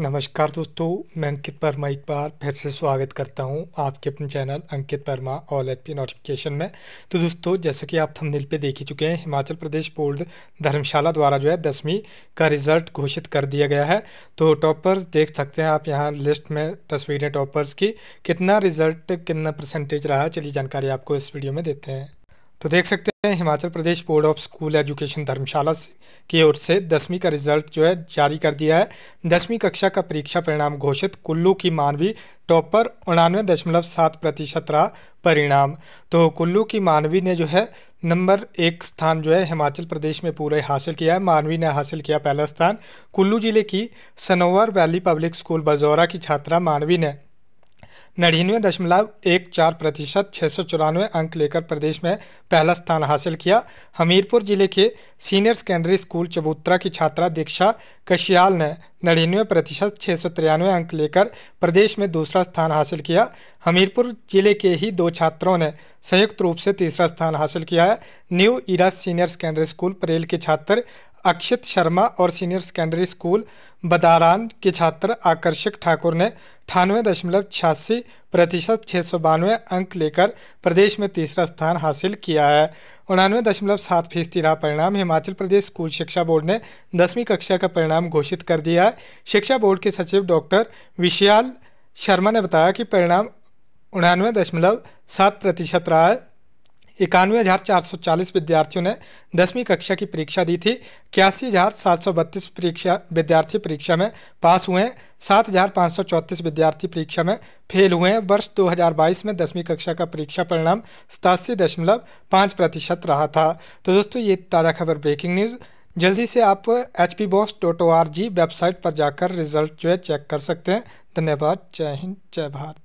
नमस्कार दोस्तों मैं अंकित वर्मा एक बार फिर से स्वागत करता हूं आपके अपने channel Ankit Verma all H P notification में तो दोस्तों जैसे कि आप थंबनेल पे देख ही चुके हैं हिमाचल प्रदेश बोर्ड धर्मशाला द्वारा जो है दसवीं का रिजल्ट घोषित कर दिया गया है तो टॉपर्स देख सकते हैं आप यहाँ लिस्ट में तस्वीरें टॉपर्स की कितना रिजल्ट कितना परसेंटेज रहा चलिए जानकारी आपको इस वीडियो में देते हैं तो देख सकते हैं Himachal Pradesh board of school education Dharamshala की ओर से दसवीं का रिजल्ट जो है जारी कर दिया है दसवीं कक्षा का परीक्षा परिणाम घोषित कुल्लू की मानवी टॉपर उनानवे दशमलव सात प्रतिशत रहा परिणाम तो कुल्लू की मानवी ने जो है नंबर एक स्थान जो है हिमाचल प्रदेश में पूरे हासिल किया है मानवी ने हासिल किया पहला स्थान कुल्लू जिले की Sanawar valley public school Bajaura की छात्रा मानवी ने नड़िन्नवे दशमलव एक चार प्रतिशत छः सौ चौरानवे अंक लेकर प्रदेश में पहला स्थान हासिल किया हमीरपुर जिले के सीनियर सेकेंडरी स्कूल चबूतरा की छात्रा दीक्षा कशियाल ने नड़िन्नवे प्रतिशत छः सौ तिरानवे अंक लेकर प्रदेश में दूसरा स्थान हासिल किया हमीरपुर जिले के ही दो छात्रों ने संयुक्त रूप से तीसरा स्थान हासिल किया है new era senior secondary school Parel के छात्र अक्षित शर्मा और सीनियर सेकेंडरी स्कूल बदारान के छात्र आकर्षक ठाकुर ने अठानवे दशमलव छियासी प्रतिशत छः सौ बानवे अंक लेकर प्रदेश में तीसरा स्थान हासिल किया है उनानवे दशमलव सात फीसदी रहा परिणाम हिमाचल प्रदेश स्कूल शिक्षा बोर्ड ने दसवीं कक्षा का परिणाम घोषित कर दिया है शिक्षा बोर्ड के सचिव डॉक्टर विशाल शर्मा ने बताया कि परिणाम उनानवे दशमलव सात प्रतिशत रहा है इक्यानवे हज़ार चार सौ चालीस विद्यार्थियों ने दसवीं कक्षा की परीक्षा दी थी इक्यासी हज़ार सात सौ बत्तीस परीक्षा विद्यार्थी परीक्षा में पास हुए हैं सात हज़ार पाँच सौ चौंतीस विद्यार्थी परीक्षा में फेल हुए हैं वर्ष 2022 में दसवीं कक्षा का परीक्षा परिणाम सतासी दशमलव पाँच प्रतिशत रहा था तो दोस्तों ये ताज़ा खबर ब्रेकिंग न्यूज़ जल्दी से आप H P BOSE dot O R G website पर जाकर रिजल्ट जो है चेक कर सकते हैं धन्यवाद जय हिंद जय भारत